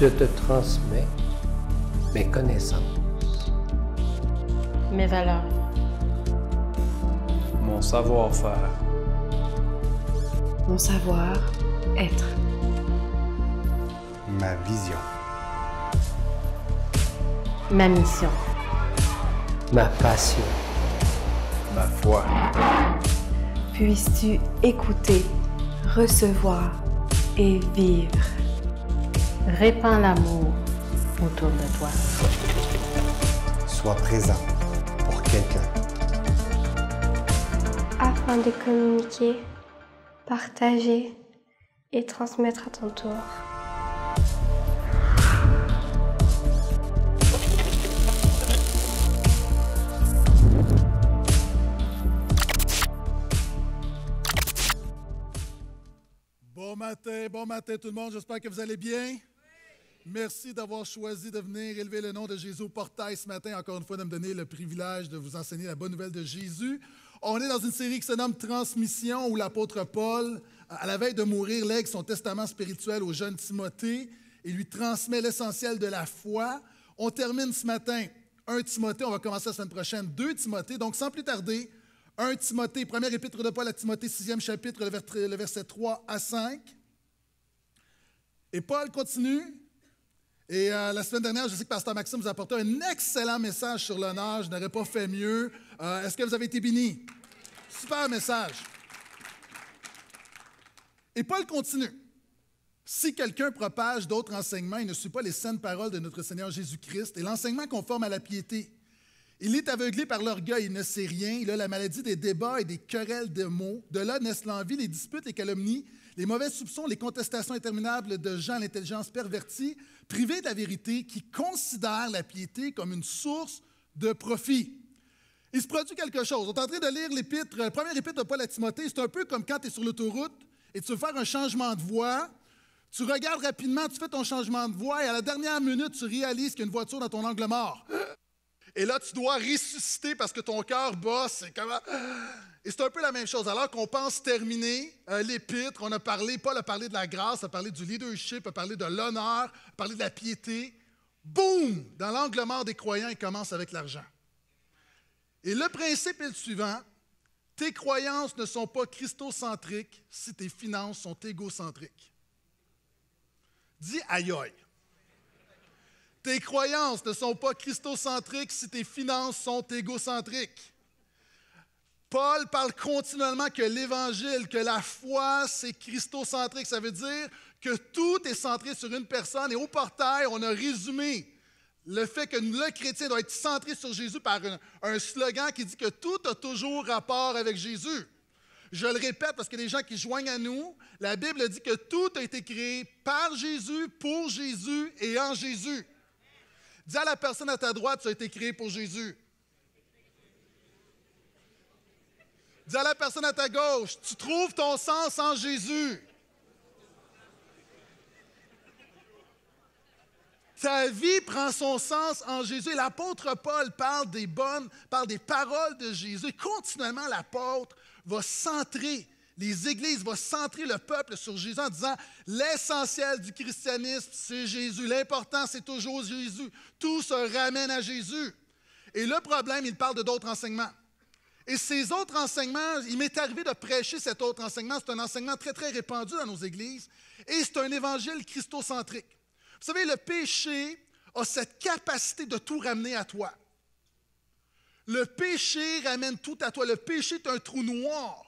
Je te transmets mes connaissances, mes valeurs, mon savoir-faire, mon savoir-être, ma vision, ma mission, ma passion, ma foi. Puisses-tu écouter, recevoir et vivre. Répands l'amour autour de toi. Sois présent pour quelqu'un. Afin de communiquer, partager et transmettre à ton tour. Bon matin, bon matin tout le monde, j'espère que vous allez bien. Merci d'avoir choisi de venir élever le nom de Jésus au portail ce matin, encore une fois, de me donner le privilège de vous enseigner la bonne nouvelle de Jésus. On est dans une série qui se nomme Transmission, où l'apôtre Paul, à la veille de mourir, lègue son testament spirituel au jeune Timothée et lui transmet l'essentiel de la foi. On termine ce matin 1 Timothée, on va commencer la semaine prochaine 2 Timothée, donc sans plus tarder, 1 Timothée, premier épître de Paul à Timothée, 6e chapitre, le verset 3 à 5. Et Paul continue et euh, la semaine dernière, je sais que Pasteur Maxime vous a apporté un excellent message sur l'honneur. Je n'aurais pas fait mieux. Euh, est-ce que vous avez été bénis? Super message. Et Paul continue. Si quelqu'un propage d'autres enseignements, il ne suit pas les saines paroles de notre Seigneur Jésus-Christ et l'enseignement conforme à la piété. Il est aveuglé par l'orgueil, il ne sait rien, il a la maladie des débats et des querelles de mots. De là naissent l'envie, les disputes, les calomnies, les mauvaises soupçons, les contestations interminables de gens à l'intelligence pervertie, privés de la vérité, qui considèrent la piété comme une source de profit. Il se produit quelque chose. On est en train de lire l'épître, le premier épître de Paul à Timothée. C'est un peu comme quand tu es sur l'autoroute et tu veux faire un changement de voie. Tu regardes rapidement, tu fais ton changement de voie et à la dernière minute, tu réalises qu'il y a une voiture dans ton angle mort. Et là, tu dois ressusciter parce que ton cœur bosse. C'est comment. Et c'est un peu la même chose. Alors qu'on pense terminer euh, l'épître, on a parlé, Paul a parlé de la grâce, a parlé du leadership, a parlé de l'honneur, a parlé de la piété. Boum! Dans l'angle mort des croyants, il commence avec l'argent. Et le principe est le suivant. Tes croyances ne sont pas christocentriques si tes finances sont égocentriques. Dis aïe aïe. Tes croyances ne sont pas christocentriques si tes finances sont égocentriques. Paul parle continuellement que l'évangile, que la foi, c'est christocentrique. Ça veut dire que tout est centré sur une personne. Et au portail, on a résumé le fait que le chrétien doit être centré sur Jésus par un, slogan qui dit que tout a toujours rapport avec Jésus. Je le répète parce que les gens qui joignent à nous, la Bible dit que tout a été créé par Jésus, pour Jésus et en Jésus. Dis à la personne à ta droite, tu as été créé pour Jésus. Dis à la personne à ta gauche, tu trouves ton sens en Jésus. Ta vie prend son sens en Jésus. L'apôtre Paul parle des bonnes, parle des paroles de Jésus. Continuellement, l'apôtre va centrer les églises, va centrer le peuple sur Jésus en disant l'essentiel du christianisme, c'est Jésus. L'important, c'est toujours Jésus. Tout se ramène à Jésus. Et le problème, il parle de d'autres enseignements. Et ces autres enseignements, il m'est arrivé de prêcher cet autre enseignement. C'est un enseignement très, très répandu dans nos églises. Et c'est un évangile christocentrique. Vous savez, le péché a cette capacité de tout ramener à toi. Le péché ramène tout à toi. Le péché est un trou noir.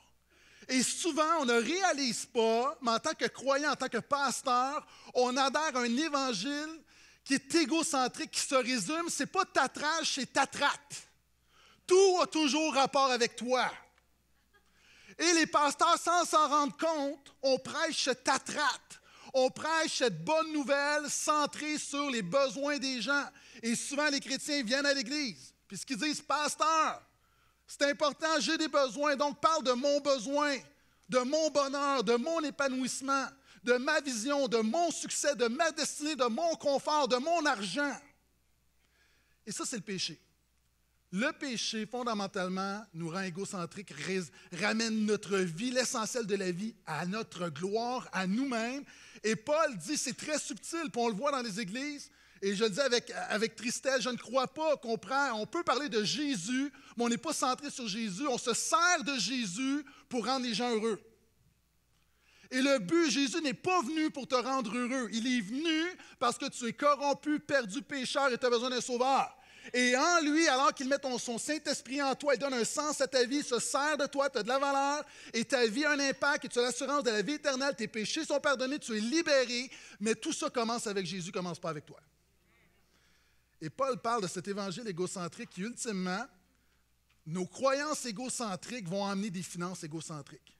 Et souvent, on ne réalise pas, mais en tant que croyant, en tant que pasteur, on adhère à un évangile qui est égocentrique, qui se résume, c'est pas ta c'est ta tout a toujours rapport avec toi. Et les pasteurs, sans s'en rendre compte, on prêche cette attrape. On prêche cette bonne nouvelle centrée sur les besoins des gens. Et souvent, les chrétiens viennent à l'Église. Puis ce qu'ils disent, pasteur, c'est important, j'ai des besoins, donc parle de mon besoin, de mon bonheur, de mon épanouissement, de ma vision, de mon succès, de ma destinée, de mon confort, de mon argent. Et ça, c'est le péché. Le péché, fondamentalement, nous rend égocentriques, ramène notre vie, l'essentiel de la vie, à notre gloire, à nous-mêmes. Et Paul dit, c'est très subtil, puis on le voit dans les églises, et je le dis avec, tristesse, je ne crois pas qu'on on peut parler de Jésus, mais on n'est pas centré sur Jésus, on se sert de Jésus pour rendre les gens heureux. Et le but, Jésus n'est pas venu pour te rendre heureux, il est venu parce que tu es corrompu, perdu, pécheur et tu as besoin d'un sauveur. Et en lui, alors qu'il met son Saint-Esprit en toi, il donne un sens à ta vie, il se sert de toi, tu as de la valeur, et ta vie a un impact, et tu as l'assurance de la vie éternelle, tes péchés sont pardonnés, tu es libéré, mais tout ça commence avec Jésus, commence pas avec toi. Et Paul parle de cet évangile égocentrique qui, ultimement, nos croyances égocentriques vont amener des finances égocentriques.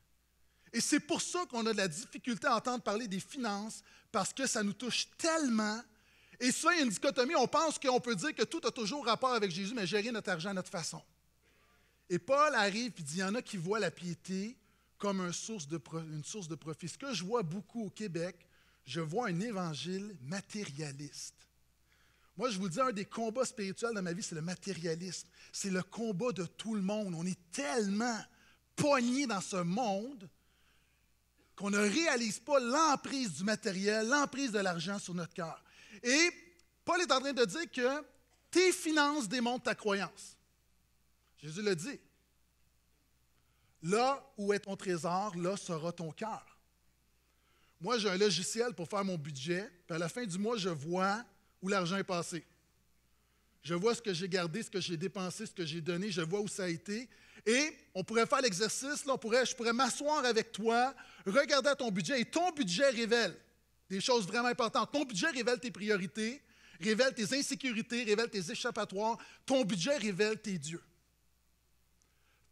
Et c'est pour ça qu'on a de la difficulté à entendre parler des finances, parce que ça nous touche tellement et ça, il y a une dichotomie. On pense qu'on peut dire que tout a toujours rapport avec Jésus, mais gérer notre argent à notre façon. Et Paul arrive et dit il y en a qui voient la piété comme une source de, profit. Ce que je vois beaucoup au Québec, je vois un évangile matérialiste. Moi, je vous dis, un des combats spirituels dans ma vie, c'est le matérialisme. C'est le combat de tout le monde. On est tellement poigné dans ce monde qu'on ne réalise pas l'emprise du matériel, l'emprise de l'argent sur notre cœur. Et Paul est en train de dire que tes finances démontrent ta croyance. Jésus le dit. Là où est ton trésor, là sera ton cœur. Moi, j'ai un logiciel pour faire mon budget, puis à la fin du mois, je vois où l'argent est passé. Je vois ce que j'ai gardé, ce que j'ai dépensé, ce que j'ai donné, je vois où ça a été. Et on pourrait faire l'exercice, on pourrait, je pourrais m'asseoir avec toi, regarder ton budget, et ton budget révèle des choses vraiment importantes. Ton budget révèle tes priorités, révèle tes insécurités, révèle tes échappatoires. Ton budget révèle tes dieux.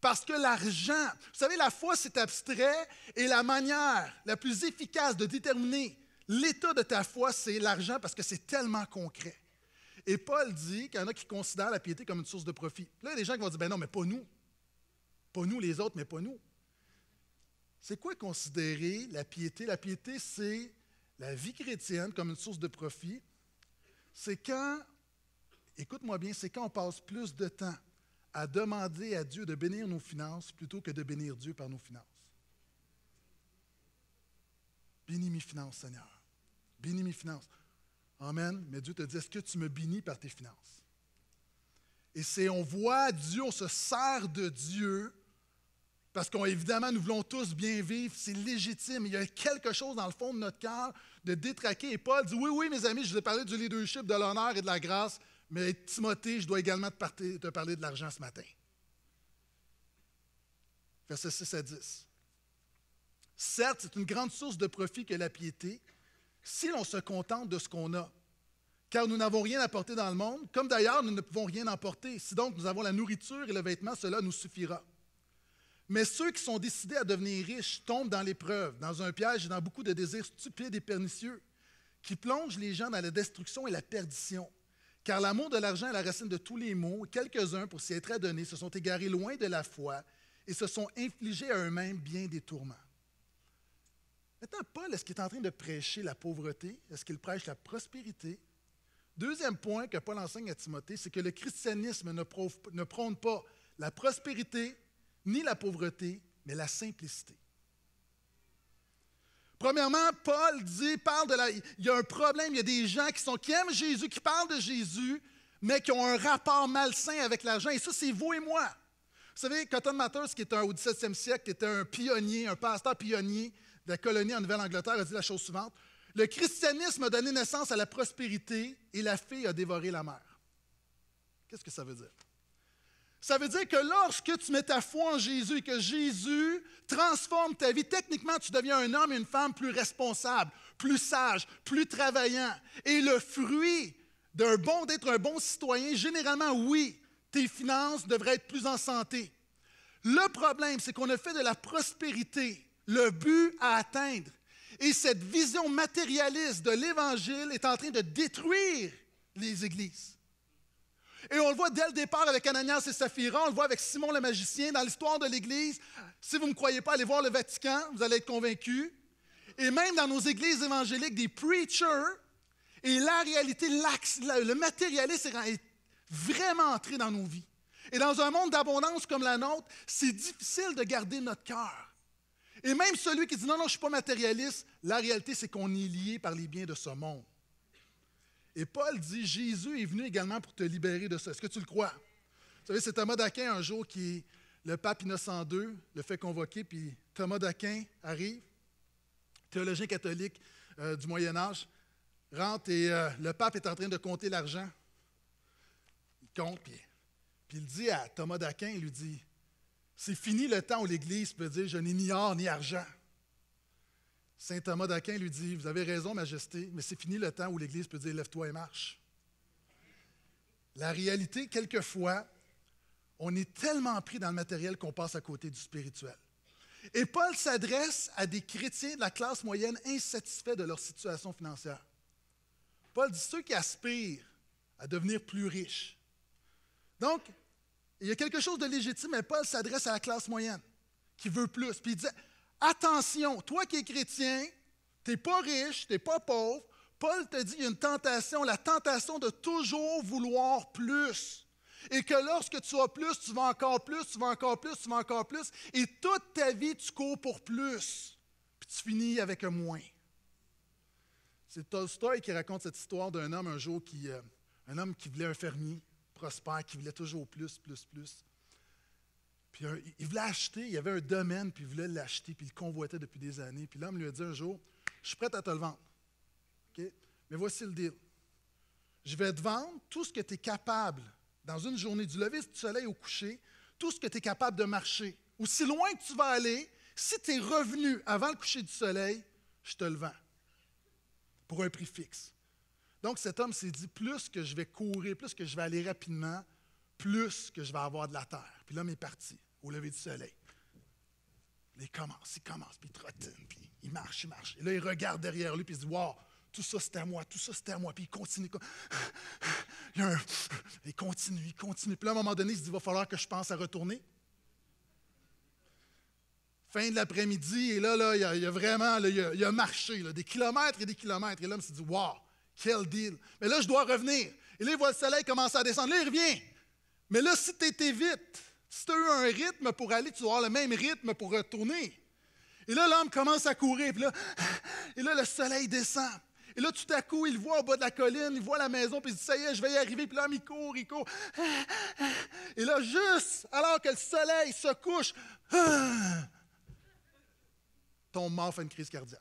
Parce que l'argent, vous savez, la foi, c'est abstrait et la manière la plus efficace de déterminer l'état de ta foi, c'est l'argent parce que c'est tellement concret. Et Paul dit qu'il y en a qui considèrent la piété comme une source de profit. Là, il y a des gens qui vont dire, ben non, mais pas nous. Pas nous les autres, mais pas nous. C'est quoi considérer la piété? La piété, c'est la vie chrétienne comme une source de profit, c'est quand, écoute-moi bien, c'est quand on passe plus de temps à demander à Dieu de bénir nos finances plutôt que de bénir Dieu par nos finances. Bénis mes finances, Seigneur. Bénis mes finances. Amen. Mais Dieu te dit, est-ce que tu me bénis par tes finances? Et c'est, on voit Dieu, on se sert de Dieu parce qu'évidemment, nous voulons tous bien vivre, c'est légitime. Il y a quelque chose dans le fond de notre cœur de détraquer. Et Paul dit Oui, oui, mes amis, je vous ai parlé du leadership, de l'honneur et de la grâce, mais Timothée, je dois également te parler de l'argent ce matin. Verset 6 à 10. Certes, c'est une grande source de profit que la piété, si l'on se contente de ce qu'on a. Car nous n'avons rien à porter dans le monde, comme d'ailleurs nous ne pouvons rien emporter. Si donc nous avons la nourriture et le vêtement, cela nous suffira. Mais ceux qui sont décidés à devenir riches tombent dans l'épreuve, dans un piège et dans beaucoup de désirs stupides et pernicieux qui plongent les gens dans la destruction et la perdition. Car l'amour de l'argent est la racine de tous les maux. Quelques-uns, pour s'y être adonnés, se sont égarés loin de la foi et se sont infligés à eux-mêmes bien des tourments. Maintenant, Paul, est-ce qu'il est en train de prêcher la pauvreté? Est-ce qu'il prêche la prospérité? Deuxième point que Paul enseigne à Timothée, c'est que le christianisme ne, prône pas la prospérité, ni la pauvreté, mais la simplicité. Premièrement, Paul dit, parle de la, il y a un problème, il y a des gens qui, sont, qui aiment Jésus, qui parlent de Jésus, mais qui ont un rapport malsain avec l'argent. Et ça, c'est vous et moi. Vous savez, Cotton Mather, qui était un, au 17e siècle, qui était un pionnier, un pasteur pionnier de la colonie en Nouvelle-Angleterre, a dit la chose suivante. Le christianisme a donné naissance à la prospérité et la fée a dévoré la mère. Qu'est-ce que ça veut dire? Ça veut dire que lorsque tu mets ta foi en Jésus et que Jésus transforme ta vie, techniquement, tu deviens un homme et une femme plus responsable, plus sage, plus travaillant. Et le fruit d'un bon, d'être un bon citoyen, généralement, oui, tes finances devraient être plus en santé. Le problème, c'est qu'on a fait de la prospérité le but à atteindre. Et cette vision matérialiste de l'Évangile est en train de détruire les églises. Et on le voit dès le départ avec Ananias et Saphira, on le voit avec Simon le magicien dans l'histoire de l'Église. Si vous ne me croyez pas, allez voir le Vatican, vous allez être convaincus. Et même dans nos églises évangéliques, des preachers, et la réalité, le matérialisme est vraiment entré dans nos vies. Et dans un monde d'abondance comme la nôtre, c'est difficile de garder notre cœur. Et même celui qui dit non, non, je ne suis pas matérialiste, la réalité, c'est qu'on est lié par les biens de ce monde. Et Paul dit, Jésus est venu également pour te libérer de ça. Est-ce que tu le crois? Vous savez, c'est Thomas d'Aquin un jour qui, le pape Innocent II, le fait convoquer, puis Thomas d'Aquin arrive, théologien catholique euh, du Moyen Âge, rentre et euh, le pape est en train de compter l'argent. Il compte, puis il dit à Thomas d'Aquin, il lui dit, c'est fini le temps où l'Église peut dire, je n'ai ni or ni argent. Saint Thomas d'Aquin lui dit, vous avez raison, Majesté, mais c'est fini le temps où l'Église peut dire, lève-toi et marche. La réalité, quelquefois, on est tellement pris dans le matériel qu'on passe à côté du spirituel. Et Paul s'adresse à des chrétiens de la classe moyenne insatisfaits de leur situation financière. Paul dit ceux qui aspirent à devenir plus riches. Donc, il y a quelque chose de légitime, mais Paul s'adresse à la classe moyenne qui veut plus. Puis il dit attention, toi qui es chrétien, tu n'es pas riche, tu n'es pas pauvre, Paul te dit une tentation, la tentation de toujours vouloir plus. Et que lorsque tu as plus, tu vas encore plus, tu vas encore plus, tu vas encore plus. Et toute ta vie, tu cours pour plus. Puis tu finis avec un moins. C'est Tolstoy qui raconte cette histoire d'un homme un jour qui, euh, un homme qui voulait un fermier prospère, qui voulait toujours plus, plus, plus. Puis euh, il voulait acheter, il y avait un domaine, puis il voulait l'acheter, puis il convoitait depuis des années. Puis l'homme lui a dit un jour Je suis prêt à te le vendre. Mais voici le deal. Je vais te vendre tout ce que tu es capable, dans une journée, du lever du soleil au coucher, tout ce que tu es capable de marcher. Aussi loin que tu vas aller, si tu es revenu avant le coucher du soleil, je te le vends. Pour un prix fixe. Donc cet homme s'est dit Plus que je vais courir, plus que je vais aller rapidement, plus que je vais avoir de la terre. Puis l'homme est parti au lever du soleil. Il commence, il commence, puis il trottine, puis il marche, il marche. Et là, il regarde derrière lui, puis il se dit Wow, tout ça c'était à moi, tout ça c'était à moi. Puis il continue. Il, il continue, il continue. Puis là, à un moment donné, il se dit Il va falloir que je pense à retourner. Fin de l'après-midi, et là, là, il a, vraiment il a, marché, des kilomètres et des kilomètres. Et l'homme se dit Wow, quel deal. Mais là, je dois revenir. Et là, il voit le soleil commencer à descendre. Là, il revient. Mais là, si tu étais vite, si tu as eu un rythme pour aller, tu dois avoir le même rythme pour retourner. Et là, l'homme commence à courir. et là, le soleil descend. Et là, tout à coup, il voit au bas de la colline, il voit la maison, puis il dit Ça y est, je vais y arriver. Puis l'homme, il court, il court. Et là, juste alors que le soleil se couche, ton mort fait une crise cardiaque.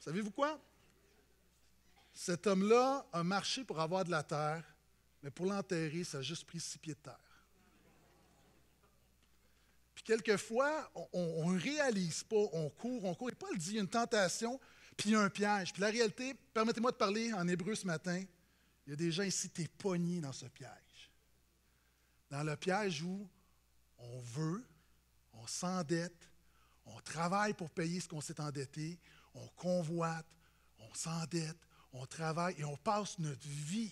Savez-vous quoi? Cet homme-là a marché pour avoir de la terre, mais pour l'enterrer, ça a juste pris six pieds de terre. Puis quelquefois, on ne réalise pas, on court, on court. Et Paul dit, une tentation, puis il y a un piège. Puis la réalité, permettez-moi de parler en hébreu ce matin, il y a des gens ici, tu es dans ce piège. Dans le piège où on veut, on s'endette, on travaille pour payer ce qu'on s'est endetté, on convoite, on s'endette, on travaille et on passe notre vie,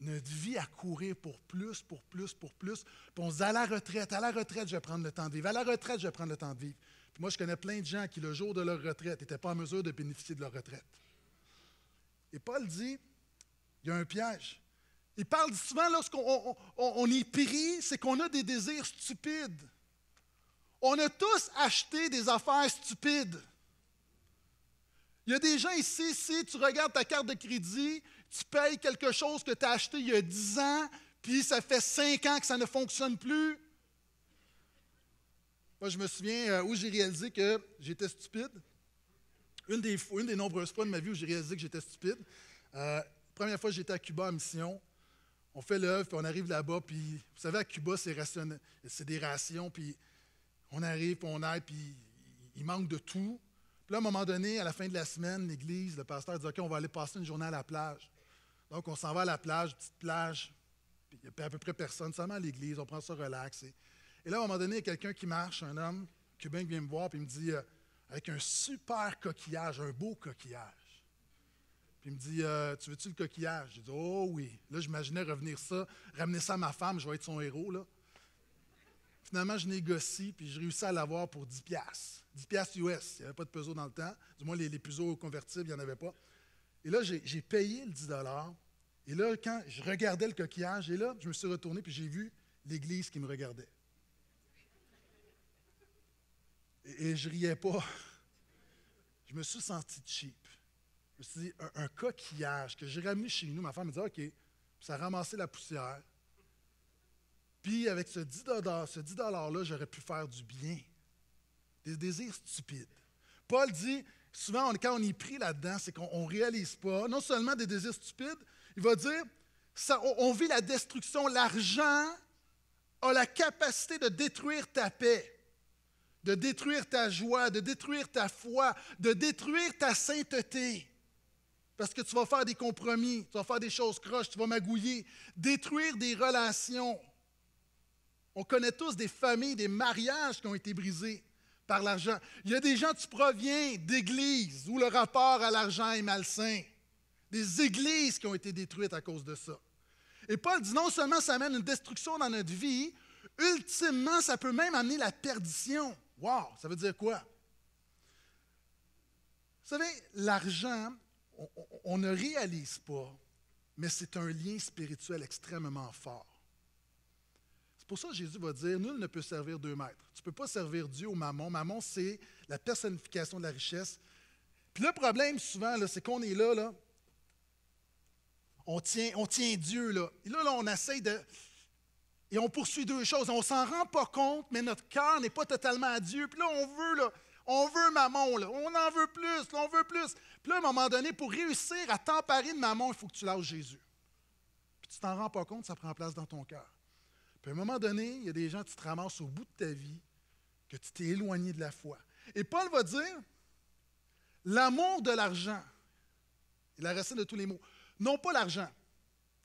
notre vie à courir pour plus, pour plus, pour plus. Puis on se dit à la retraite, à la retraite, je vais prendre le temps de vivre. À la retraite, je vais prendre le temps de vivre. Puis moi, je connais plein de gens qui, le jour de leur retraite, n'étaient pas en mesure de bénéficier de leur retraite. Et Paul dit il y a un piège. Il parle souvent lorsqu'on on, on, on c'est qu'on a des désirs stupides. On a tous acheté des affaires stupides. Il y a des gens ici, si tu regardes ta carte de crédit, tu payes quelque chose que tu as acheté il y a 10 ans, puis ça fait 5 ans que ça ne fonctionne plus. Moi, je me souviens euh, où j'ai réalisé que j'étais stupide. Une des, nombreuses fois de ma vie où j'ai réalisé que j'étais stupide. Euh, première fois, j'étais à Cuba en mission. On fait l'œuvre, puis on arrive là-bas, puis vous savez, à Cuba, c'est des rations, puis on arrive, puis on aide, puis il manque de tout. Puis là, à un moment donné, à la fin de la semaine, l'église, le pasteur dit OK, on va aller passer une journée à la plage. Donc, on s'en va à la plage, petite plage, il n'y a à peu près personne, seulement à l'église, on prend ça relax. Et, là, à un moment donné, il y a quelqu'un qui marche, un homme cubain qui vient me voir, puis il me dit euh, avec un super coquillage, un beau coquillage. Puis il me dit euh, Tu veux-tu le coquillage J'ai dit Oh oui. Là, j'imaginais revenir ça, ramener ça à ma femme, je vais être son héros, là. Finalement, je négocie, puis je réussis à l'avoir pour 10 piastres. 10 piastres US. Il n'y avait pas de peso dans le temps. Du moins, les, les convertibles, il n'y en avait pas. Et là, j'ai payé le 10 Et là, quand je regardais le coquillage, et là, je me suis retourné, puis j'ai vu l'Église qui me regardait. Et, je riais pas. Je me suis senti cheap. Je me suis dit, un, coquillage que j'ai ramené chez nous. Ma femme me dit, OK, puis ça a ramassé la poussière avec ce 10 ce 10 $-là, j'aurais pu faire du bien. Des désirs stupides. Paul dit, souvent, quand on y prie là-dedans, c'est qu'on ne réalise pas, non seulement des désirs stupides, il va dire, ça, on vit la destruction. L'argent a la capacité de détruire ta paix, de détruire ta joie, de détruire ta foi, de détruire ta sainteté. Parce que tu vas faire des compromis, tu vas faire des choses croches, tu vas magouiller, détruire des relations. On connaît tous des familles, des mariages qui ont été brisés par l'argent. Il y a des gens, qui proviennent d'églises où le rapport à l'argent est malsain. Des églises qui ont été détruites à cause de ça. Et Paul dit non seulement ça amène une destruction dans notre vie, ultimement, ça peut même amener la perdition. Wow, ça veut dire quoi? Vous savez, l'argent, on ne réalise pas, mais c'est un lien spirituel extrêmement fort pour ça Jésus va dire, nul ne peut servir deux maîtres. Tu ne peux pas servir Dieu ou mammon. Mammon, c'est la personnification de la richesse. Puis le problème, souvent, c'est qu'on est là, là, on tient, on tient Dieu, là. Et là, on essaie de... Et on poursuit deux choses. On s'en rend pas compte, mais notre cœur n'est pas totalement à Dieu. Puis là, on veut, là, on veut mammon, on en veut plus, on veut plus. Puis là, à un moment donné, pour réussir à t'emparer de mammon, il faut que tu lâches Jésus. Puis tu t'en rends pas compte, ça prend place dans ton cœur. Puis à un moment donné, il y a des gens, qui te ramassent au bout de ta vie, que tu t'es éloigné de la foi. Et Paul va dire, l'amour de l'argent est la racine de tous les mots. Non pas l'argent.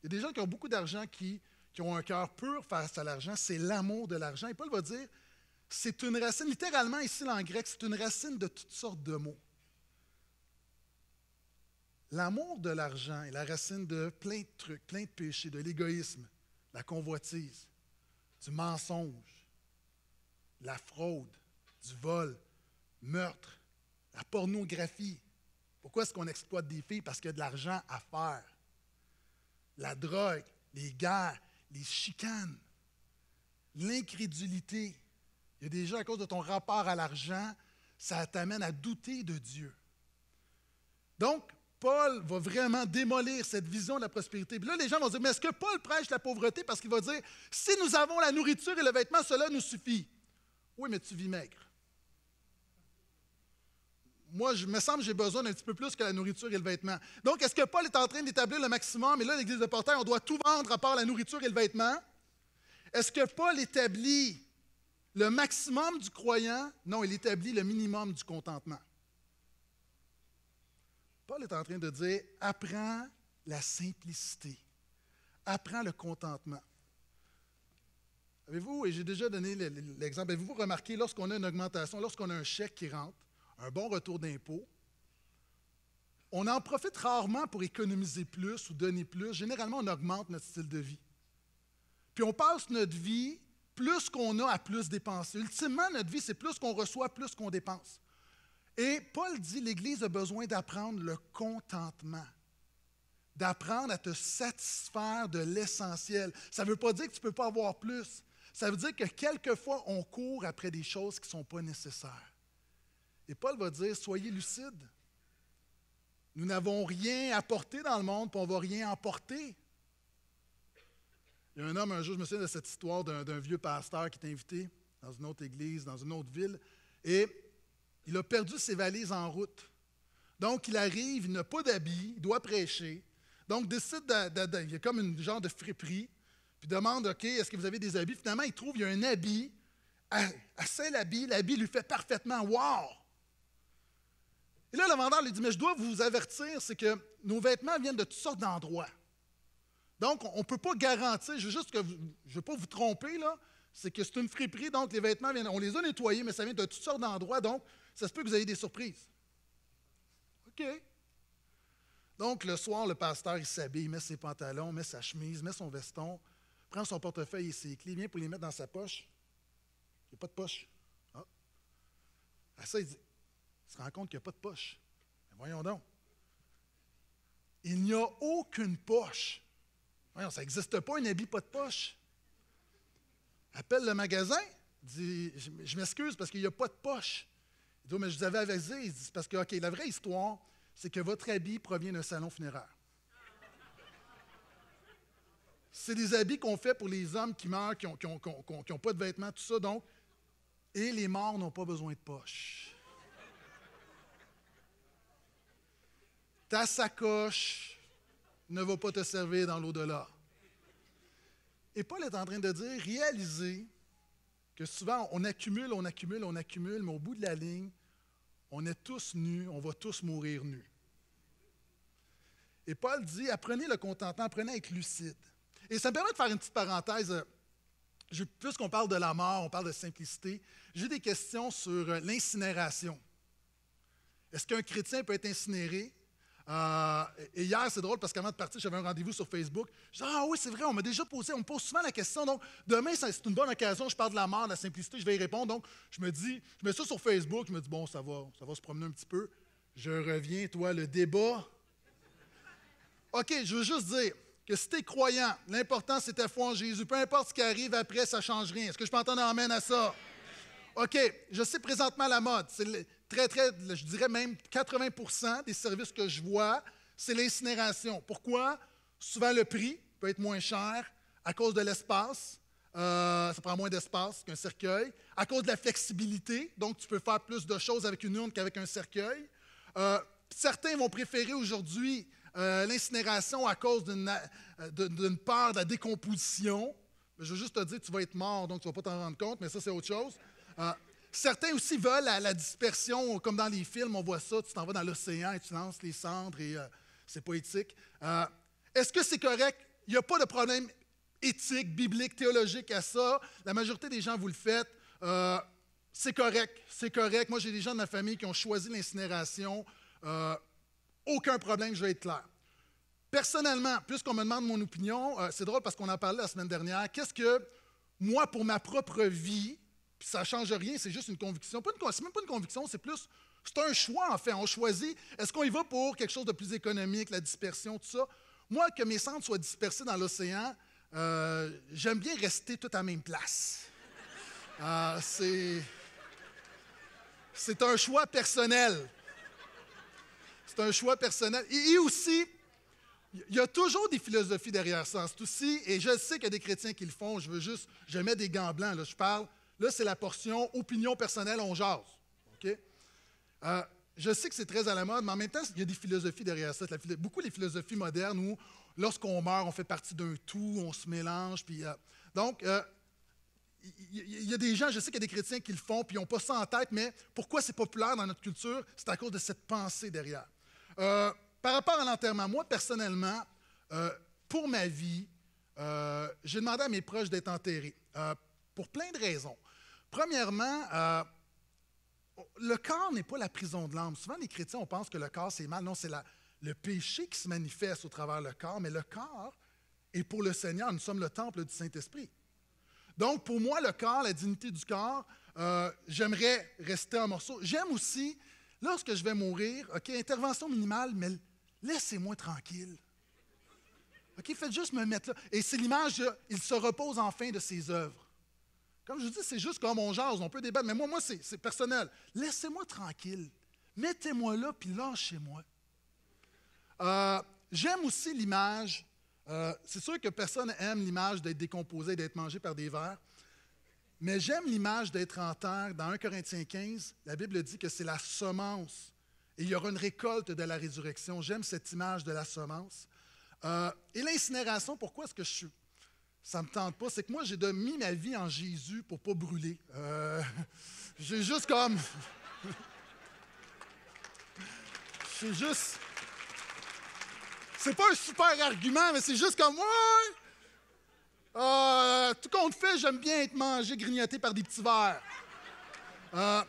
Il y a des gens qui ont beaucoup d'argent qui, qui ont un cœur pur face à l'argent, c'est l'amour de l'argent. Et Paul va dire, c'est une racine, littéralement ici en grec, c'est une racine de toutes sortes de mots. L'amour de l'argent est la racine de plein de trucs, plein de péchés, de l'égoïsme, la convoitise, du mensonge, la fraude, du vol, meurtre, la pornographie. Pourquoi est-ce qu'on exploite des filles? Parce qu'il y a de l'argent à faire. La drogue, les guerres, les chicanes, l'incrédulité. Il y a des gens, à cause de ton rapport à l'argent, ça t'amène à douter de Dieu. Donc, Paul va vraiment démolir cette vision de la prospérité. Puis là, les gens vont dire, mais est-ce que Paul prêche la pauvreté parce qu'il va dire, si nous avons la nourriture et le vêtement, cela nous suffit. Oui, mais tu vis maigre. Moi, je me semble j'ai besoin d'un petit peu plus que la nourriture et le vêtement. Donc, est-ce que Paul est en train d'établir le maximum? Et là, l'Église de Portail, on doit tout vendre à part la nourriture et le vêtement. Est-ce que Paul établit le maximum du croyant? Non, il établit le minimum du contentement. Paul est en train de dire, apprends la simplicité, apprends le contentement. Avez-vous, et j'ai déjà donné l'exemple, avez-vous remarqué lorsqu'on a une augmentation, lorsqu'on a un chèque qui rentre, un bon retour d'impôt, on en profite rarement pour économiser plus ou donner plus. Généralement, on augmente notre style de vie. Puis on passe notre vie plus qu'on a à plus dépenser. Ultimement, notre vie, c'est plus qu'on reçoit, plus qu'on dépense. Et Paul dit, l'Église a besoin d'apprendre le contentement, d'apprendre à te satisfaire de l'essentiel. Ça ne veut pas dire que tu ne peux pas avoir plus. Ça veut dire que quelquefois, on court après des choses qui ne sont pas nécessaires. Et Paul va dire, soyez lucides. Nous n'avons rien apporté dans le monde, puis on ne va rien emporter. Il y a un homme, un jour, je me souviens de cette histoire d'un vieux pasteur qui est invité dans une autre église, dans une autre ville, et il a perdu ses valises en route. Donc, il arrive, il n'a pas d'habits, il doit prêcher. Donc, décide, de, il y a comme une genre de friperie, puis demande, OK, est-ce que vous avez des habits? Finalement, il trouve, il y a un habit, assez l'habit, l'habit lui fait parfaitement wow! Et là, le vendeur lui dit, mais je dois vous avertir, c'est que nos vêtements viennent de toutes sortes d'endroits. Donc, on ne peut pas garantir, je veux juste que je ne veux pas vous tromper, là, c'est que c'est une friperie, donc les vêtements, viennent, on les a nettoyés, mais ça vient de toutes sortes d'endroits, donc ça se peut que vous ayez des surprises. OK. Donc le soir, le pasteur, il s'habille, il met ses pantalons, met sa chemise, met son veston, prend son portefeuille et ses clés, vient pour les mettre dans sa poche. Il n'y a pas de poche. Ah. ça, il, se rend compte qu'il n'y a pas de poche. voyons donc. Il n'y a aucune poche. Voyons, ça n'existe pas un habit pas de poche. Appelle le magasin, dit Je, m'excuse parce qu'il n'y a pas de poche. Il dit oh, Mais je vous avais avisé. Il dit Parce que, OK, la vraie histoire, c'est que votre habit provient d'un salon funéraire. C'est des habits qu'on fait pour les hommes qui meurent, qui n'ont qui pas de vêtements, tout ça. Donc, et les morts n'ont pas besoin de poche. Ta sacoche ne va pas te servir dans l'au-delà. Et Paul est en train de dire, réalisez que souvent on accumule, on accumule, on accumule, mais au bout de la ligne, on est tous nus, on va tous mourir nus. Et Paul dit, apprenez le contentement, apprenez à être lucide. Et ça me permet de faire une petite parenthèse. Euh, puisqu'on parle de la mort, on parle de simplicité, j'ai des questions sur euh, l'incinération. Est-ce qu'un chrétien peut être incinéré? Euh, et hier, c'est drôle parce qu'avant de partir, j'avais un rendez-vous sur Facebook. Je dis Ah oui, c'est vrai, on m'a déjà posé, on me pose souvent la question. Donc, demain, c'est une bonne occasion, je parle de la mort, de la simplicité, je vais y répondre. Donc, je me dis, je mets ça sur Facebook, je me dis Bon, ça va, ça va se promener un petit peu. Je reviens, toi, le débat. OK, je veux juste dire que si tu es croyant, l'important, c'est ta foi en Jésus. Peu importe ce qui arrive après, ça ne change rien. Est-ce que je peux entendre amène à ça? OK, je sais présentement la mode très, très, je dirais même 80 des services que je vois, c'est l'incinération. Pourquoi? Souvent, le prix peut être moins cher à cause de l'espace. Euh, ça prend moins d'espace qu'un cercueil. À cause de la flexibilité, donc tu peux faire plus de choses avec une urne qu'avec un cercueil. Euh, certains vont préférer aujourd'hui euh, l'incinération à cause d'une peur de la décomposition. Je veux juste te dire, tu vas être mort, donc tu ne vas pas t'en rendre compte, mais ça, c'est autre chose. Certains aussi veulent la dispersion, comme dans les films, on voit ça, tu t'en vas dans l'océan et tu lances les cendres et euh, c'est poétique. éthique. Euh, est-ce que c'est correct? Il n'y a pas de problème éthique, biblique, théologique à ça. La majorité des gens, vous le faites. Euh, c'est correct, c'est correct. Moi, j'ai des gens de ma famille qui ont choisi l'incinération. aucun problème, je vais être clair. Personnellement, puisqu'on me demande mon opinion, c'est drôle parce qu'on en parlé la semaine dernière, qu'est-ce que moi, pour ma propre vie, ça ne change rien, c'est juste une conviction. Pas une, même pas une conviction, c'est plus. C'est un choix, en fait. On choisit. Est-ce qu'on y va pour quelque chose de plus économique, la dispersion, tout ça? Moi, que mes centres soient dispersés dans l'océan, euh, j'aime bien rester tout à la même place. Euh, c'est. C'est un choix personnel. C'est un choix personnel. Et, aussi, il y a toujours des philosophies derrière ça. C'est aussi, et je sais qu'il y a des chrétiens qui le font, je veux juste, je mets des gants blancs, là, je parle Là, c'est la portion opinion personnelle, on jase. Ok euh, je sais que c'est très à la mode, mais en même temps, il y a des philosophies derrière ça. beaucoup les philosophies modernes où, lorsqu'on meurt, on fait partie d'un tout, on se mélange. Puis, euh, donc, euh, il y, a des gens, je sais qu'il y a des chrétiens qui le font, puis ils n'ont pas ça en tête, mais pourquoi c'est populaire dans notre culture? C'est à cause de cette pensée derrière. par rapport à l'enterrement, moi, personnellement, pour ma vie, j'ai demandé à mes proches d'être enterrés. pour plein de raisons. Premièrement, euh, le corps n'est pas la prison de l'âme. Souvent, les chrétiens, on pense que le corps, c'est mal. Non, c'est le péché qui se manifeste au travers le corps, mais le corps est pour le Seigneur. Nous sommes le temple du Saint-Esprit. Donc, pour moi, le corps, la dignité du corps, euh, j'aimerais rester en morceau. J'aime aussi, lorsque je vais mourir, OK, intervention minimale, mais laissez-moi tranquille. OK, faites juste me mettre là. Et c'est l'image, il se repose enfin de ses œuvres. Comme je vous dis, c'est juste comme on jase, on peut débattre, mais moi, moi c'est personnel. Laissez-moi tranquille. Mettez-moi là, puis lâchez-moi. Euh, j'aime aussi l'image. Euh, c'est sûr que personne aime l'image d'être décomposé, d'être mangé par des vers. Mais j'aime l'image d'être en terre. Dans 1 Corinthiens 15, la Bible dit que c'est la semence. Et il y aura une récolte de la résurrection. J'aime cette image de la semence. Euh, et l'incinération, pourquoi est-ce que je suis ça ne me tente pas, c'est que moi, j'ai mis ma vie en Jésus pour pas brûler. Euh, j'ai juste comme. c'est juste. C'est pas un super argument, mais c'est juste comme. Ouais! Euh, tout compte fait, j'aime bien être mangé, grignoté par des petits verres. Euh,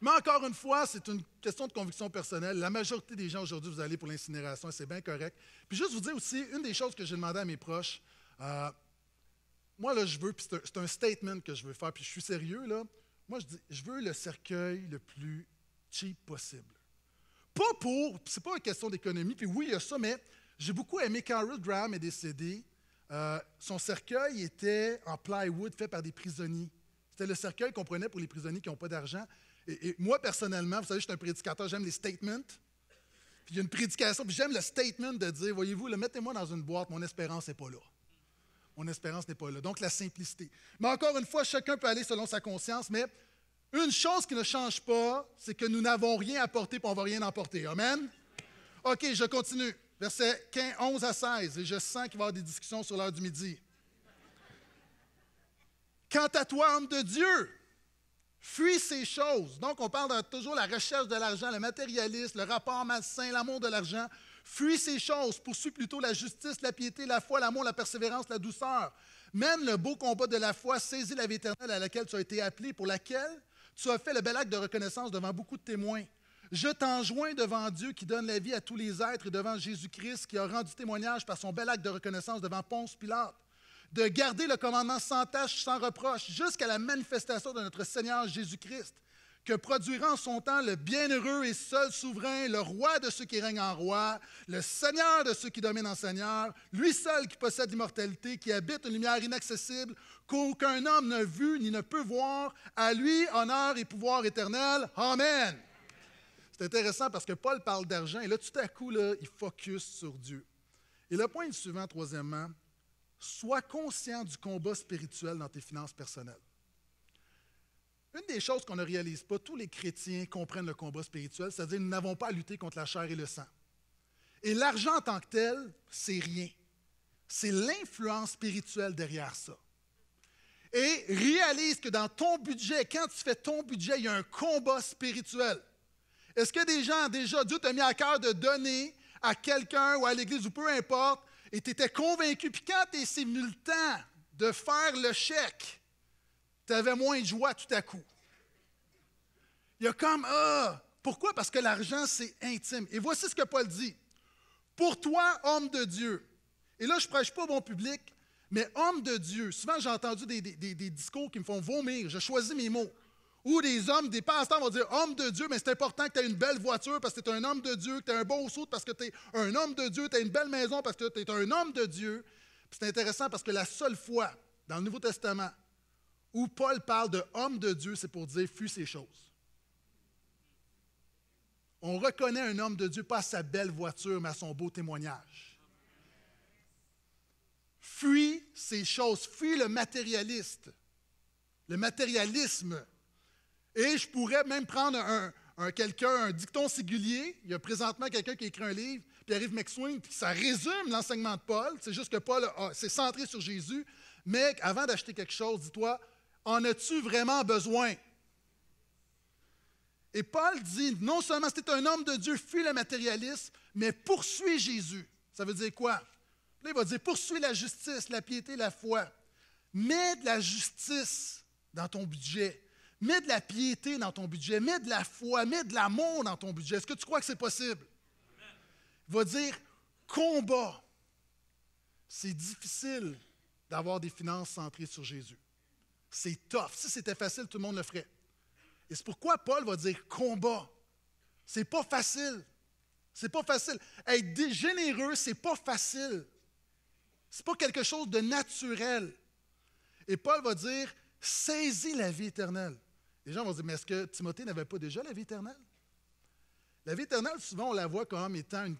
mais encore une fois, c'est une question de conviction personnelle. La majorité des gens aujourd'hui, vous allez pour l'incinération, c'est bien correct. Puis juste vous dire aussi, une des choses que j'ai demandé à mes proches, euh, moi, là, je veux, puis c'est un, statement que je veux faire, puis je suis sérieux, là. Moi, je dis, je veux le cercueil le plus cheap possible. Pas pour, c'est pas une question d'économie, puis oui, il y a ça, mais j'ai beaucoup aimé quand Ruth Graham est décédé. Euh, son cercueil était en plywood fait par des prisonniers. C'était le cercueil qu'on prenait pour les prisonniers qui n'ont pas d'argent. Et, moi, personnellement, vous savez, je suis un prédicateur, j'aime les statements. il y a une prédication, puis j'aime le statement de dire, voyez-vous, le mettez-moi dans une boîte, mon espérance n'est pas là. Mon espérance n'est pas là. Donc la simplicité. Mais encore une fois, chacun peut aller selon sa conscience, mais une chose qui ne change pas, c'est que nous n'avons rien à porter, puis on ne va rien emporter. Amen? OK, je continue. Verset 15, 11 à 16, et je sens qu'il va y avoir des discussions sur l'heure du midi. Quant à toi, homme de Dieu, Fuis ces choses. Donc, on parle toujours de la recherche de l'argent, le matérialisme, le rapport malsain, l'amour de l'argent. Fuis ces choses. Poursuis plutôt la justice, la piété, la foi, l'amour, la persévérance, la douceur. même le beau combat de la foi, saisis la vie éternelle à laquelle tu as été appelé, pour laquelle tu as fait le bel acte de reconnaissance devant beaucoup de témoins. Je t'enjoins devant Dieu qui donne la vie à tous les êtres et devant Jésus-Christ qui a rendu témoignage par son bel acte de reconnaissance devant Ponce Pilate de garder le commandement sans tâche, sans reproche, jusqu'à la manifestation de notre Seigneur Jésus-Christ, que produira en son temps le bienheureux et seul souverain, le roi de ceux qui règnent en roi, le Seigneur de ceux qui dominent en Seigneur, lui seul qui possède l'immortalité, qui habite une lumière inaccessible qu'aucun homme n'a vu ni ne peut voir, à lui honneur et pouvoir éternel. Amen. C'est intéressant parce que Paul parle d'argent et là, tout à coup, là, il focus sur Dieu. Et le point suivant, troisièmement, sois conscient du combat spirituel dans tes finances personnelles. Une des choses qu'on ne réalise pas, tous les chrétiens comprennent le combat spirituel, c'est-à-dire nous n'avons pas à lutter contre la chair et le sang. Et l'argent en tant que tel, c'est rien. C'est l'influence spirituelle derrière ça. Et réalise que dans ton budget, quand tu fais ton budget, il y a un combat spirituel. Est-ce que des gens, déjà, Dieu t'a mis à cœur de donner à quelqu'un ou à l'Église ou peu importe, et tu étais convaincu. Puis quand c'est venu le temps de faire le chèque, tu avais moins de joie tout à coup. Il y a comme, ah, pourquoi? Parce que l'argent, c'est intime. Et voici ce que Paul dit. Pour toi, homme de Dieu, et là, je ne prêche pas au bon public, mais homme de Dieu, souvent j'ai entendu des discours qui me font vomir, je choisis mes mots où des hommes, des pasteurs vont dire homme de Dieu, mais c'est important que tu aies une belle voiture parce que tu es un homme de Dieu, que tu as un beau saut parce que tu es un homme de Dieu, tu as une belle maison parce que tu es un homme de Dieu. C'est intéressant parce que la seule fois dans le Nouveau Testament où Paul parle de homme de Dieu, c'est pour dire Fuis ces choses. On reconnaît un homme de Dieu pas à sa belle voiture, mais à son beau témoignage. Fuis ces choses, fuis le matérialiste, le matérialisme et je pourrais même prendre un, quelqu'un, un dicton singulier. Il y a présentement quelqu'un qui écrit un livre, puis arrive McSwing, puis ça résume l'enseignement de Paul. C'est juste que Paul s'est centré sur Jésus. Mais avant d'acheter quelque chose, dis-toi, en as-tu vraiment besoin? Et Paul dit, non seulement c'était un homme de Dieu, fuis le matérialisme, mais poursuis Jésus. Ça veut dire quoi? Là, il va dire, poursuis la justice, la piété, la foi. Mets de la justice dans ton budget. Mets de la piété dans ton budget, mets de la foi, mets de l'amour dans ton budget. Est-ce que tu crois que c'est possible? Il va dire combat. C'est difficile d'avoir des finances centrées sur Jésus. C'est tough. Si c'était facile, tout le monde le ferait. Et c'est pourquoi Paul va dire combat. C'est pas facile. C'est pas facile. Être généreux, c'est pas facile. C'est pas quelque chose de naturel. Et Paul va dire saisis la vie éternelle. Les gens vont se dire, mais est-ce que Timothée n'avait pas déjà la vie éternelle? La vie éternelle, souvent, on la voit comme étant une,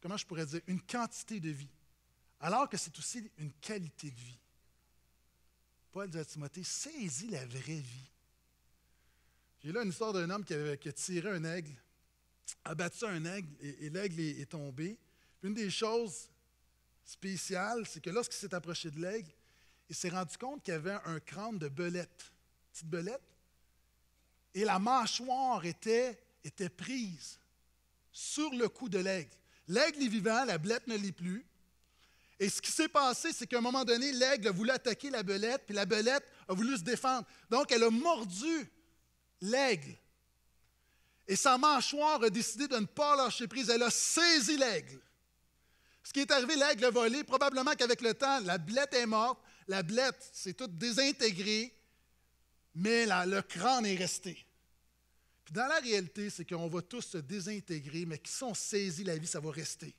comment je pourrais dire, une quantité de vie, alors que c'est aussi une qualité de vie. Paul dit à Timothée, saisis la vraie vie. J'ai là une histoire d'un homme qui, a tiré un aigle, abattu un aigle, et, l'aigle est, tombé. une des choses spéciales, c'est que lorsqu'il s'est approché de l'aigle, il s'est rendu compte qu'il y avait un crâne de belette. Petite belette, et la mâchoire était, prise sur le cou de l'aigle. L'aigle est vivant, la belette ne l'est plus. Et ce qui s'est passé, c'est qu'à un moment donné, l'aigle a voulu attaquer la belette, puis la belette a voulu se défendre. Donc, elle a mordu l'aigle. Et sa mâchoire a décidé de ne pas lâcher prise. Elle a saisi l'aigle. Ce qui est arrivé, l'aigle a volé. Probablement qu'avec le temps, la blette est morte. La blette s'est toute désintégrée, mais le crâne est resté dans la réalité, c'est qu'on va tous se désintégrer, mais qui sont saisis la vie, ça va rester.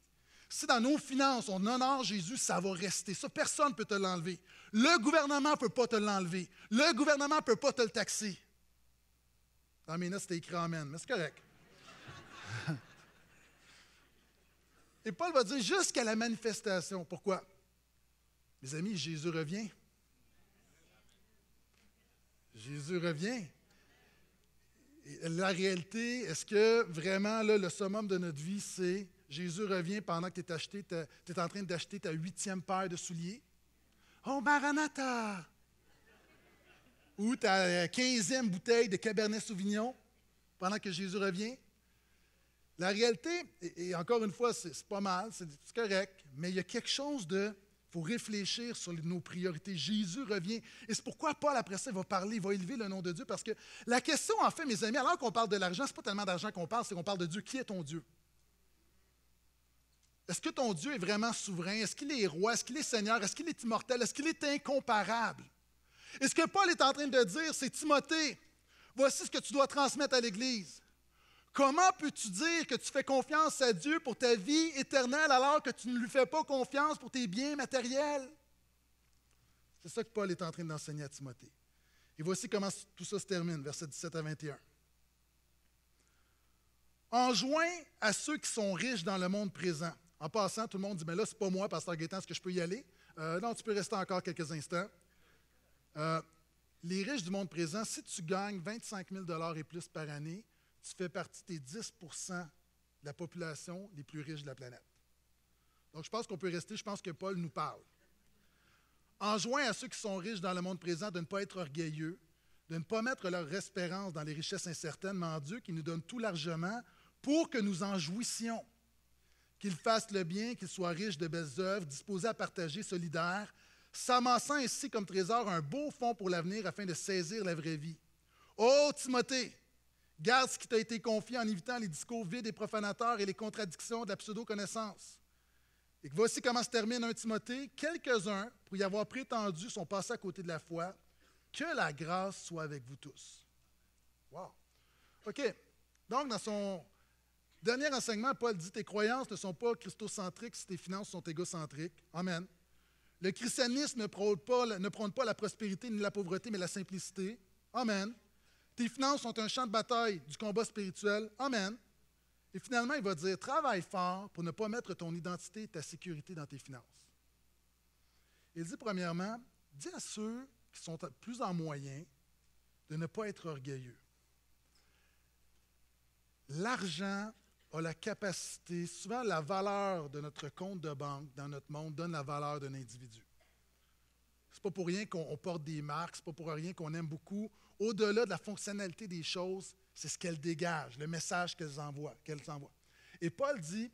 Si dans nos finances, on honore Jésus, ça va rester. Ça, personne ne peut te l'enlever. Le gouvernement ne peut pas te l'enlever. Le gouvernement ne peut pas te le taxer. Dans mes notes, c'était écrit Amen, mais c'est correct. Et Paul va dire jusqu'à la manifestation. Pourquoi? Mes amis, Jésus revient. Jésus revient la réalité, est-ce que vraiment le summum de notre vie, c'est Jésus revient pendant que tu es, es en train d'acheter ta huitième paire de souliers? Oh, Maranatha! Ou ta quinzième bouteille de Cabernet Sauvignon pendant que Jésus revient? La réalité, et encore une fois, c'est pas mal, c'est correct, mais il y a quelque chose de pour réfléchir sur nos priorités. Jésus revient. Et c'est pourquoi Paul, après ça, va parler, va élever le nom de Dieu. Parce que la question, en fait, mes amis, alors qu'on parle de l'argent, ce n'est pas tellement d'argent qu'on parle, c'est qu'on parle de Dieu. Qui est ton Dieu? Est-ce que ton Dieu est vraiment souverain? Est-ce qu'il est roi? Est-ce qu'il est seigneur? Est-ce qu'il est immortel? Est-ce qu'il est incomparable? est ce que Paul est en train de dire, c'est Timothée, voici ce que tu dois transmettre à l'Église. Comment peux-tu dire que tu fais confiance à Dieu pour ta vie éternelle alors que tu ne lui fais pas confiance pour tes biens matériels? C'est ça que Paul est en train d'enseigner à Timothée. Et voici comment tout ça se termine, versets 17 à 21. Enjoint à ceux qui sont riches dans le monde présent. En passant, tout le monde dit Mais ben là, c'est pas moi, Pasteur Gaétan, est-ce que je peux y aller euh, Non, tu peux rester encore quelques instants. Euh, les riches du monde présent, si tu gagnes 25 000 et plus par année, tu fais partie des 10 de la population les plus riches de la planète. Donc, je pense qu'on peut rester, je pense que Paul nous parle. Enjoint à ceux qui sont riches dans le monde présent de ne pas être orgueilleux, de ne pas mettre leur espérance dans les richesses incertaines, mais en Dieu qui nous donne tout largement pour que nous en jouissions. qu'ils fassent le bien, qu'ils soient riches de belles œuvres, disposés à partager, solidaire, s'amassant ainsi comme trésor un beau fonds pour l'avenir afin de saisir la vraie vie. Ô oh, Timothée, Garde ce qui t'a été confié en évitant les discours vides et profanateurs et les contradictions de la pseudo-connaissance. Et voici comment se termine un Timothée. Quelques-uns, pour y avoir prétendu, sont passés à côté de la foi. Que la grâce soit avec vous tous. Wow. OK. Donc, dans son dernier enseignement, Paul dit Tes croyances ne sont pas christocentriques si tes finances sont égocentriques. Amen. Le christianisme ne prône pas la prospérité ni la pauvreté, mais la simplicité. Amen. Tes finances sont un champ de bataille du combat spirituel. Amen. Et finalement, il va dire, travaille fort pour ne pas mettre ton identité et ta sécurité dans tes finances. Il dit premièrement, dis à ceux qui sont plus en moyen de ne pas être orgueilleux. L'argent a la capacité, souvent la valeur de notre compte de banque dans notre monde donne la valeur d'un individu pas pour rien qu'on porte des marques, c'est pas pour rien qu'on aime beaucoup. Au-delà de la fonctionnalité des choses, c'est ce qu'elles dégagent, le message qu'elles envoient, qu'elles envoient. Et Paul dit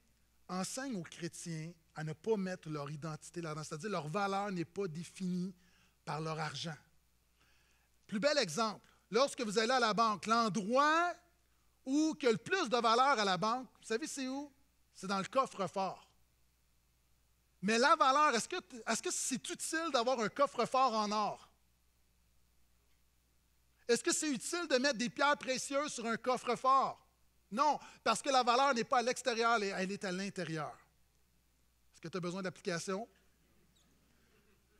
enseigne aux chrétiens à ne pas mettre leur identité là-dedans, c'est-à-dire leur valeur n'est pas définie par leur argent. Plus bel exemple, lorsque vous allez à la banque, l'endroit où il y a le plus de valeur à la banque, vous savez c'est où? C'est dans le coffre-fort. Mais la valeur, est-ce que c'est utile d'avoir un coffre-fort en or? Est-ce que c'est utile de mettre des pierres précieuses sur un coffre-fort? Non, parce que la valeur n'est pas à l'extérieur, elle est à l'intérieur. Est-ce que tu as besoin d'application?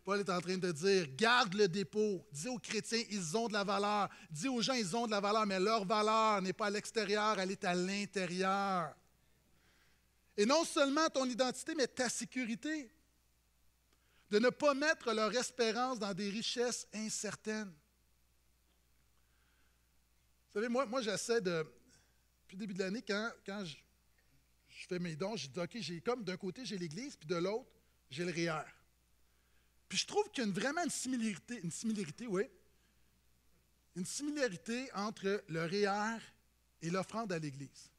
Paul est en train de dire, garde le dépôt. Dis aux chrétiens, ils ont de la valeur. Dis aux gens, ils ont de la valeur, mais leur valeur n'est pas à l'extérieur, elle est à l'intérieur. Et non seulement ton identité, mais ta sécurité. De ne pas mettre leur espérance dans des richesses incertaines. Vous savez, moi, j'essaie de. Depuis le début de l'année, quand, je, fais mes dons, je dis OK, j'ai comme d'un côté, j'ai l'Église, puis de l'autre, j'ai le REER. E puis je trouve qu'il y a vraiment une similarité, une similarité, oui. Une similarité entre le REER e et l'offrande à l'Église.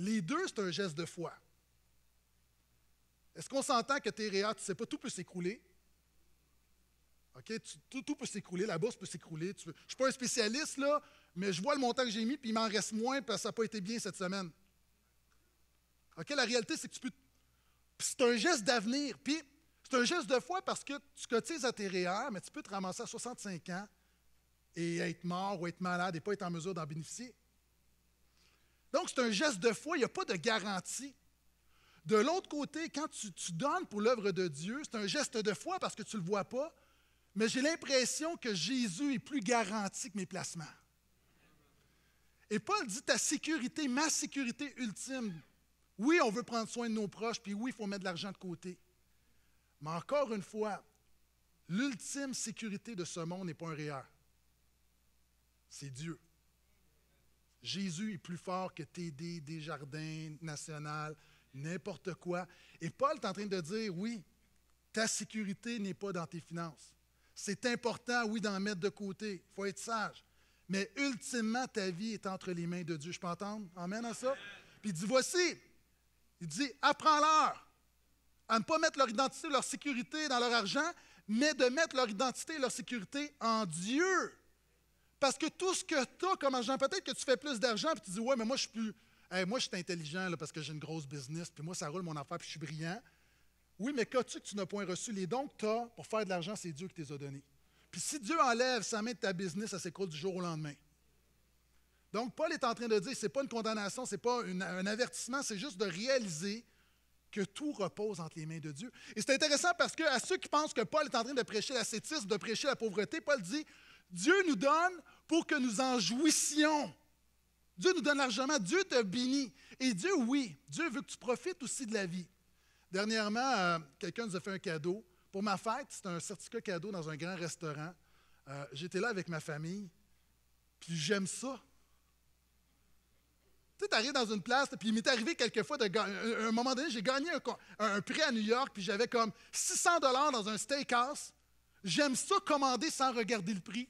Les deux, c'est un geste de foi. Est-ce qu'on s'entend que Téréa, tu ne sais pas, tout peut s'écrouler? ok Tout, peut s'écrouler, la bourse peut s'écrouler. Je ne suis pas un spécialiste, là, mais je vois le montant que j'ai mis, puis il m'en reste moins parce que ça n'a pas été bien cette semaine. Ok La réalité, c'est que tu peux. C'est un geste d'avenir. Puis c'est un geste de foi parce que tu cotises à Téréa, mais tu peux te ramasser à 65 ans et être mort ou être malade et pas être en mesure d'en bénéficier. Donc, c'est un geste de foi, il n'y a pas de garantie. De l'autre côté, quand tu, donnes pour l'œuvre de Dieu, c'est un geste de foi parce que tu ne le vois pas, mais j'ai l'impression que Jésus est plus garanti que mes placements. Et Paul dit ta sécurité, ma sécurité ultime. Oui, on veut prendre soin de nos proches, puis oui, il faut mettre de l'argent de côté. Mais encore une fois, l'ultime sécurité de ce monde n'est pas un réel, C'est Dieu. Jésus est plus fort que TD, Desjardins, National, n'importe quoi. Et Paul est en train de dire, oui, ta sécurité n'est pas dans tes finances. C'est important, oui, d'en mettre de côté. Il faut être sage. Mais ultimement, ta vie est entre les mains de Dieu. Je peux entendre? Amen à ça? Puis il dit, voici, il dit, apprends-leur à ne pas mettre leur identité, leur sécurité dans leur argent, mais de mettre leur identité et leur sécurité en Dieu. Parce que tout ce que tu as comme argent, peut-être que tu fais plus d'argent, puis tu dis, ouais, mais moi, je suis plus. moi, je suis intelligent parce que j'ai une grosse business, puis moi, ça roule mon affaire, puis je suis brillant. Oui, mais qu'as-tu que tu n'as point reçu? Les dons que tu as pour faire de l'argent, c'est Dieu qui te les a donnés. Puis si Dieu enlève sa main de ta business, ça s'écroule du jour au lendemain. Donc, Paul est en train de dire, ce n'est pas une condamnation, ce n'est pas un avertissement, c'est juste de réaliser que tout repose entre les mains de Dieu. Et c'est intéressant parce que à ceux qui pensent que Paul est en train de prêcher l'ascétisme, de prêcher la pauvreté, Paul dit, Dieu nous donne pour que nous en jouissions. Dieu nous donne largement. Dieu te bénit. Et Dieu, oui, Dieu veut que tu profites aussi de la vie. Dernièrement, euh, quelqu'un nous a fait un cadeau. Pour ma fête, c'était un certificat cadeau dans un grand restaurant. Euh, j'étais là avec ma famille, puis j'aime ça. Tu sais, dans une place, puis il m'est arrivé quelquefois, à un moment donné, j'ai gagné un, un, prix à New York, puis j'avais comme 600 dollars dans un steakhouse. J'aime ça commander sans regarder le prix.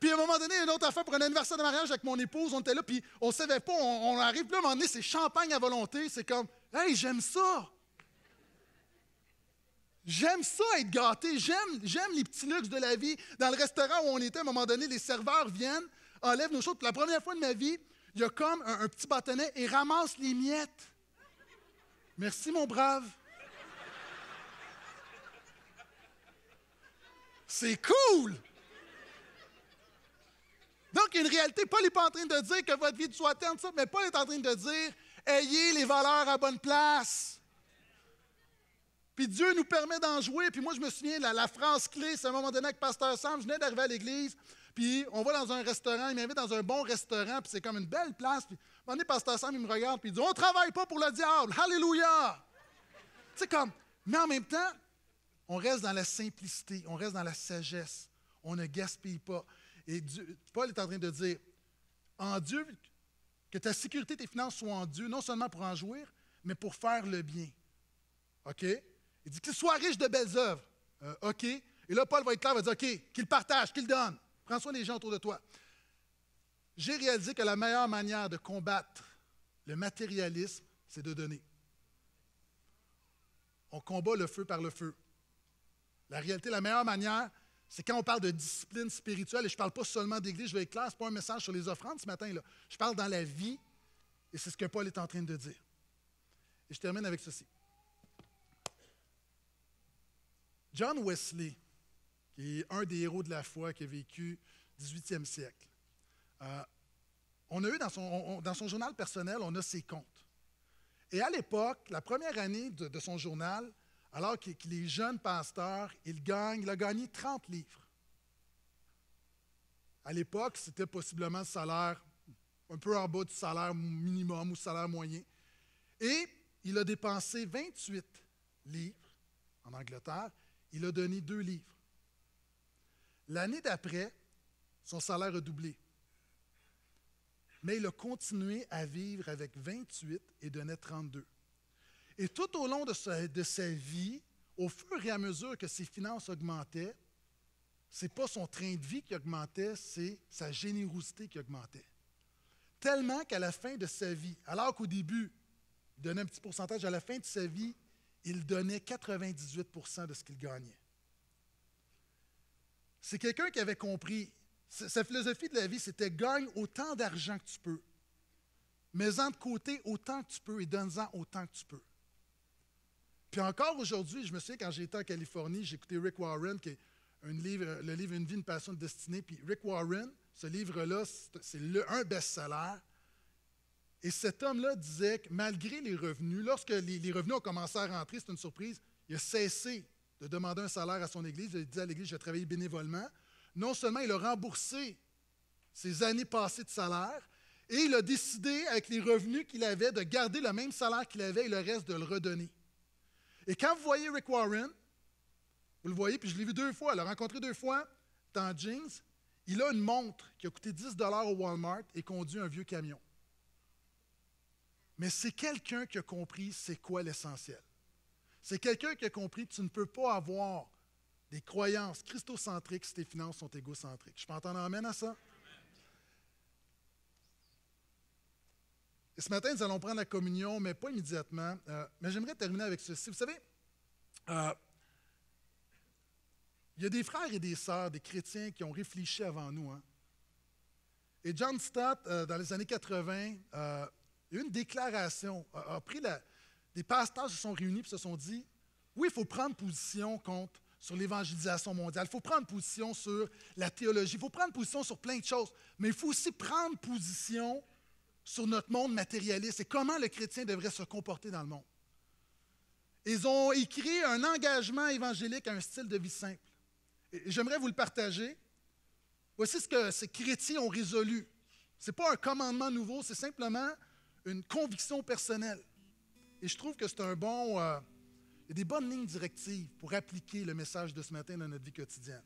Puis à un moment donné, une autre affaire pour un anniversaire de mariage avec mon épouse, on était là, puis on savait pas, on, arrive, puis là, à un moment donné, c'est champagne à volonté, c'est comme, hey, j'aime ça! J'aime ça être gâté, j'aime, j'aime les petits luxes de la vie. Dans le restaurant où on était, à un moment donné, les serveurs viennent, enlèvent nos choses. Puis la première fois de ma vie, il y a comme un, un petit bâtonnet et ramasse les miettes. Merci, mon brave. C'est cool! Donc, il y a une réalité. Paul n'est pas en train de dire que votre vie soit terne, mais Paul est en train de dire ayez les valeurs à bonne place. Puis Dieu nous permet d'en jouer. Puis moi, je me souviens, la, la france clé, c'est à un moment donné avec Pasteur Sam, je venais d'arriver à l'église, puis on va dans un restaurant, il m'invite dans un bon restaurant, puis c'est comme une belle place. Puis un moment Pasteur Sam, il me regarde, puis il dit On ne travaille pas pour le diable, Alléluia C'est comme, mais en même temps, on reste dans la simplicité, on reste dans la sagesse, on ne gaspille pas. Et Paul est en train de dire, en Dieu, que ta sécurité, tes finances soient en Dieu, non seulement pour en jouir, mais pour faire le bien. OK? Il dit qu'il soit riche de belles œuvres. Euh, OK? Et là, Paul va être clair, va dire OK, qu'il partage, qu'il donne. Prends soin des gens autour de toi. J'ai réalisé que la meilleure manière de combattre le matérialisme, c'est de donner. On combat le feu par le feu. La réalité, la meilleure manière, c'est quand on parle de discipline spirituelle, et je ne parle pas seulement d'église, je vais être clair, ce pas un message sur les offrandes ce matin. Là. Je parle dans la vie, et c'est ce que Paul est en train de dire. Et je termine avec ceci. John Wesley, qui est un des héros de la foi qui a vécu au 18e siècle, euh, on a eu dans son, journal personnel, on a ses comptes. Et à l'époque, la première année de son journal, alors que les jeunes pasteurs, il gagne, il a gagné 30 livres. À l'époque, c'était possiblement salaire un peu en bas du salaire minimum ou salaire moyen. Et il a dépensé 28 livres en Angleterre. Il a donné deux livres. L'année d'après, son salaire a doublé. Mais il a continué à vivre avec 28 et donnait 32. Et tout au long de, sa vie, au fur et à mesure que ses finances augmentaient, ce n'est pas son train de vie qui augmentait, c'est sa générosité qui augmentait. Tellement qu'à la fin de sa vie, alors qu'au début, il donnait un petit pourcentage, à la fin de sa vie, il donnait 98 de ce qu'il gagnait. C'est quelqu'un qui avait compris. Sa philosophie de la vie, c'était gagne autant d'argent que tu peux. Mets-en de côté autant que tu peux et donne-en autant que tu peux. Puis encore aujourd'hui, je me souviens quand j'étais en Californie, j'écoutais Rick Warren, qui est un livre, le livre Une vie, une passion, une destinée. Puis Rick Warren, ce livre-là, c'est le un best-seller. Et cet homme-là disait que malgré les revenus, lorsque les, les revenus ont commencé à rentrer, c'est une surprise, il a cessé de demander un salaire à son Église. Il a dit à l'Église, je vais travailler bénévolement. Non seulement il a remboursé ses années passées de salaire, et il a décidé, avec les revenus qu'il avait, de garder le même salaire qu'il avait et le reste de le redonner. Et quand vous voyez Rick Warren, vous le voyez, puis je l'ai vu deux fois, il' l'ai rencontré deux fois dans Jeans, il a une montre qui a coûté 10 au Walmart et conduit un vieux camion. Mais c'est quelqu'un qui a compris c'est quoi l'essentiel. C'est quelqu'un qui a compris que tu ne peux pas avoir des croyances christocentriques si tes finances sont égocentriques. Je peux entendre amène à ça? Et ce matin, nous allons prendre la communion, mais pas immédiatement. Euh, mais j'aimerais terminer avec ceci. Vous savez, euh, il y a des frères et des sœurs, des chrétiens qui ont réfléchi avant nous. Hein. Et John Stott, euh, dans les années 80, euh, une déclaration, a, pris la, des pasteurs se sont réunis et se sont dit, oui, il faut prendre position contre sur l'évangélisation mondiale, il faut prendre position sur la théologie, il faut prendre position sur plein de choses, mais il faut aussi prendre position sur notre monde matérialiste et comment le chrétien devrait se comporter dans le monde. Ils ont écrit un engagement évangélique à un style de vie simple. J'aimerais vous le partager. Voici ce que ces chrétiens ont résolu. Ce n'est pas un commandement nouveau, c'est simplement une conviction personnelle. Et je trouve que c'est un bon... Euh, il y a des bonnes lignes directives pour appliquer le message de ce matin dans notre vie quotidienne.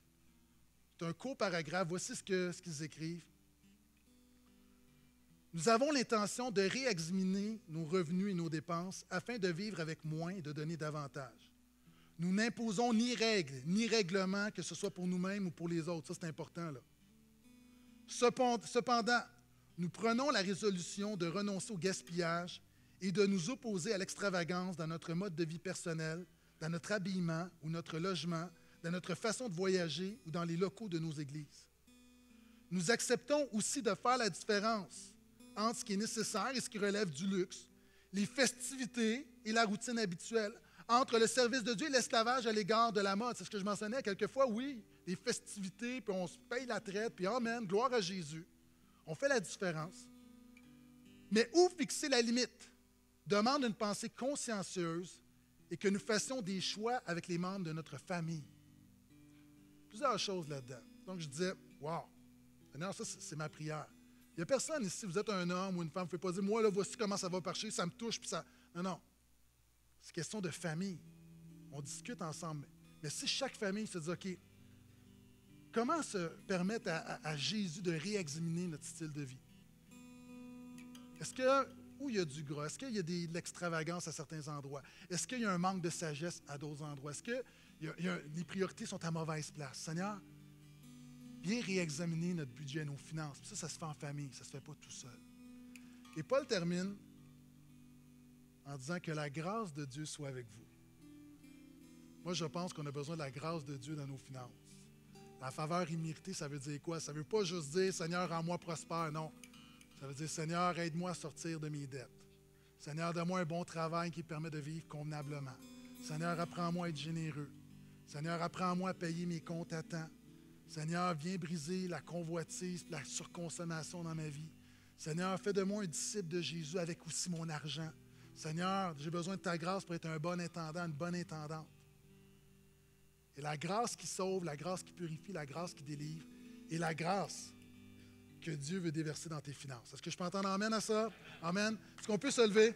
C'est un court paragraphe. Voici ce qu'ils ce écrivent. Nous avons l'intention de réexaminer nos revenus et nos dépenses afin de vivre avec moins et de donner davantage. Nous n'imposons ni règles, ni règlements, que ce soit pour nous-mêmes ou pour les autres. Ça, c'est important. Là. Cependant, nous prenons la résolution de renoncer au gaspillage et de nous opposer à l'extravagance dans notre mode de vie personnel, dans notre habillement ou notre logement, dans notre façon de voyager ou dans les locaux de nos églises. Nous acceptons aussi de faire la différence entre ce qui est nécessaire et ce qui relève du luxe, les festivités et la routine habituelle, entre le service de Dieu et l'esclavage à l'égard de la mode. C'est ce que je mentionnais quelquefois, oui, les festivités, puis on se paye la traite, puis Amen, gloire à Jésus. On fait la différence. Mais où fixer la limite demande une pensée consciencieuse et que nous fassions des choix avec les membres de notre famille. Plusieurs choses là-dedans. Donc je disais, wow, ça c'est ma prière. Il n'y a personne ici, vous êtes un homme ou une femme, vous ne pouvez pas dire, moi, là, voici comment ça va marcher, ça me touche, puis ça. Non, non. C'est question de famille. On discute ensemble. Mais si chaque famille se dit, OK, comment se permettre à, Jésus de réexaminer notre style de vie? Est-ce que, où il y a du gras? Est-ce qu'il y a de l'extravagance à certains endroits? Est-ce qu'il y a un manque de sagesse à d'autres endroits? Est-ce que les priorités sont à mauvaise place? Seigneur, bien réexaminer notre budget, nos finances. ça, ça se fait en famille, ça ne se fait pas tout seul. Et Paul termine en disant que la grâce de Dieu soit avec vous. Moi, je pense qu'on a besoin de la grâce de Dieu dans nos finances. La faveur imméritée, ça veut dire quoi? Ça ne veut pas juste dire Seigneur, rends moi prospère, non. Ça veut dire Seigneur, aide-moi à sortir de mes dettes. Seigneur, donne-moi un bon travail qui permet de vivre convenablement. Seigneur, apprends-moi à être généreux. Seigneur, apprends-moi à payer mes comptes à temps. Seigneur, viens briser la convoitise, la surconsommation dans ma vie. Seigneur, fais de moi un disciple de Jésus avec aussi mon argent. Seigneur, j'ai besoin de ta grâce pour être un bon intendant, une bonne intendante. Et la grâce qui sauve, la grâce qui purifie, la grâce qui délivre, et la grâce que Dieu veut déverser dans tes finances. Est-ce que je peux entendre Amen à ça? Amen. Est-ce qu'on peut se lever?